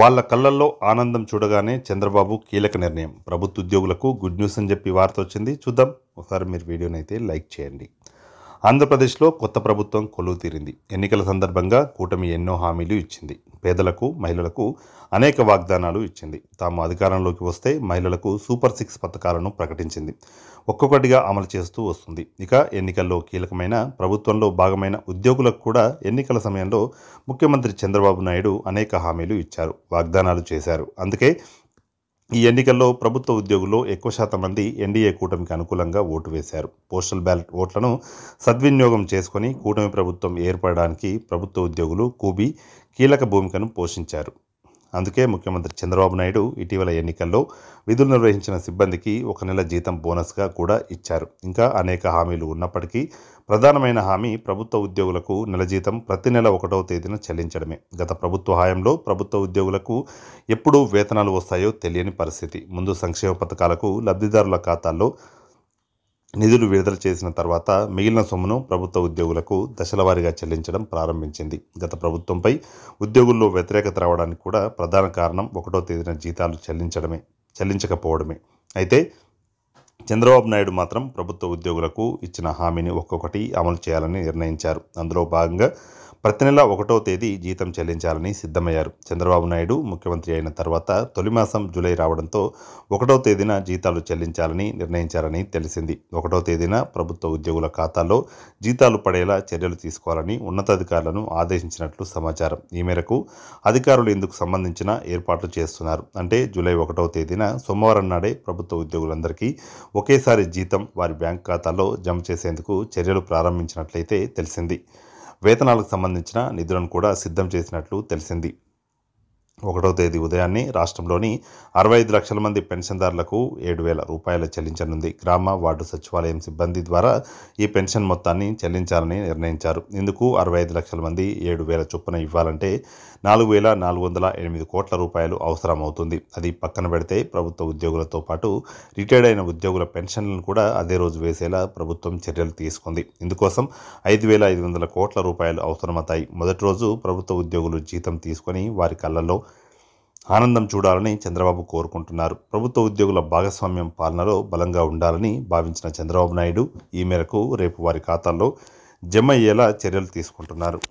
వాళ్ళ కళ్ళల్లో ఆనందం చూడగానే చంద్రబాబు కీలక నిర్ణయం ప్రభుత్వ ఉద్యోగులకు గుడ్ న్యూస్ అని చెప్పి వార్త వచ్చింది చూద్దాం ఒకసారి మీరు అయితే లైక్ చేయండి ఆంధ్రప్రదేశ్లో కొత్త ప్రభుత్వం కొలువు తీరింది ఎన్నికల సందర్భంగా కూటమి ఎన్నో హామీలు ఇచ్చింది పేదలకు మహిళలకు అనేక వాగ్దానాలు ఇచ్చింది తాము అధికారంలోకి వస్తే మహిళలకు సూపర్ సిక్స్ పథకాలను ప్రకటించింది ఒక్కొక్కటిగా అమలు చేస్తూ వస్తుంది ఇక ఎన్నికల్లో కీలకమైన ప్రభుత్వంలో భాగమైన ఉద్యోగులకు కూడా ఎన్నికల సమయంలో ముఖ్యమంత్రి చంద్రబాబు నాయుడు అనేక హామీలు ఇచ్చారు వాగ్దానాలు చేశారు అందుకే ఈ ఎన్నికల్లో ప్రభుత్వ ఉద్యోగుల్లో ఎక్కువ శాతం మంది ఎన్డీఏ కూటమికి అనుకూలంగా ఓటు వేశారు పోస్టల్ బ్యాలెట్ ఓట్లను సద్వినియోగం చేసుకుని కూటమి ప్రభుత్వం ఏర్పడడానికి ప్రభుత్వ ఉద్యోగులు కూబి కీలక భూమికను పోషించారు అందుకే ముఖ్యమంత్రి చంద్రబాబు నాయుడు ఇటీవల ఎన్నికల్లో విధులు నిర్వహించిన సిబ్బందికి ఒక నెల జీతం బోనస్గా కూడా ఇచ్చారు ఇంకా అనేక హామీలు ఉన్నప్పటికీ ప్రధానమైన హామీ ప్రభుత్వ ఉద్యోగులకు నెల జీతం ప్రతి నెల ఒకటవ తేదీన చెల్లించడమే గత ప్రభుత్వ హాయంలో ప్రభుత్వ ఉద్యోగులకు ఎప్పుడు వేతనాలు వస్తాయో తెలియని పరిస్థితి ముందు సంక్షేమ పథకాలకు లబ్ధిదారుల ఖాతాల్లో నిధులు విడుదల చేసిన తర్వాత మిగిలిన సొమ్మును ప్రభుత్వ ఉద్యోగులకు దశలవారీగా చెల్లించడం ప్రారంభించింది గత ప్రభుత్వంపై ఉద్యోగుల్లో వ్యతిరేకత రావడానికి కూడా ప్రధాన కారణం ఒకటో తేదీన జీతాలు చెల్లించడమే చెల్లించకపోవడమే అయితే చంద్రబాబు నాయుడు మాత్రం ప్రభుత్వ ఉద్యోగులకు ఇచ్చిన హామీని ఒక్కొక్కటి అమలు చేయాలని నిర్ణయించారు అందులో భాగంగా ప్రతి నెల ఒకటో తేదీ జీతం చెల్లించాలని సిద్ధమయ్యారు చంద్రబాబు నాయుడు ముఖ్యమంత్రి అయిన తర్వాత తొలి మాసం జూలై రావడంతో ఒకటో తేదీన జీతాలు చెల్లించాలని నిర్ణయించారని తెలిసింది ఒకటో తేదీన ప్రభుత్వ ఉద్యోగుల ఖాతాలో జీతాలు పడేలా చర్యలు తీసుకోవాలని ఉన్నతాధికారులను ఆదేశించినట్లు సమాచారం ఈ మేరకు అధికారులు ఇందుకు సంబంధించిన ఏర్పాట్లు చేస్తున్నారు అంటే జూలై ఒకటో తేదీన సోమవారం నాడే ప్రభుత్వ ఉద్యోగులందరికీ ఒకేసారి జీతం వారి బ్యాంక్ ఖాతాలో జమ చేసేందుకు చర్యలు ప్రారంభించినట్లయితే తెలిసింది వేతనాలకు సంబంధించిన నిధులను కూడా సిద్ధం చేసినట్లు తెలిసింది ఒకటో తేదీ ఉదయాన్నే రాష్ట్రంలోని అరవై ఐదు లక్షల మంది పెన్షన్దారులకు ఏడు వేల రూపాయలు చెల్లించనుంది గ్రామ వార్డు సచివాలయం సిబ్బంది ద్వారా ఈ పెన్షన్ మొత్తాన్ని చెల్లించాలని నిర్ణయించారు ఇందుకు అరవై ఐదు లక్షల మంది ఏడు వేల చొప్పున ఇవ్వాలంటే నాలుగు వేల నాలుగు వందల ఎనిమిది కోట్ల రూపాయలు అవసరమవుతుంది అది పక్కన పెడితే ప్రభుత్వ ఉద్యోగులతో పాటు రిటైర్డ్ అయిన ఉద్యోగుల పెన్షన్లను కూడా అదే రోజు వేసేలా ప్రభుత్వం చర్యలు తీసుకుంది ఇందుకోసం ఐదు వేల ఐదు వందల కోట్ల రూపాయలు అవసరమవుతాయి మొదటి రోజు ప్రభుత్వ ఉద్యోగులు జీతం తీసుకొని వారి కళ్ళల్లో ఆనందం చూడాలని చంద్రబాబు కోరుకుంటున్నారు ప్రభుత్వ ఉద్యోగుల భాగస్వామ్యం పాలనలో బలంగా ఉండాలని భావించిన చంద్రబాబు నాయుడు ఈ మేరకు రేపు వారి ఖాతాల్లో జమ అయ్యేలా చర్యలు తీసుకుంటున్నారు